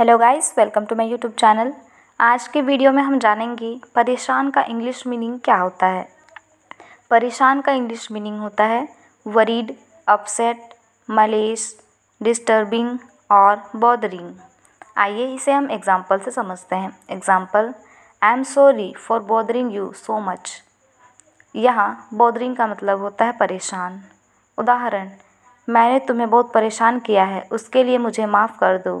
hello guys welcome to my YouTube channel आज के video में हम जानेंगे परेशान का इंग्लिश मीनिंग क्या होता है परेशान का इंग्लिश मीनिंग होता है वरीड अपसेट मलेश डिस्टर्बिंग और बॉदरिंग आइए इसे हम एग्ज़ाम्पल से समझते हैं example I am sorry for bothering you so much यहाँ बॉदरिंग का मतलब होता है परेशान उदाहरण मैंने तुम्हें बहुत परेशान किया है उसके लिए मुझे माफ़ कर दो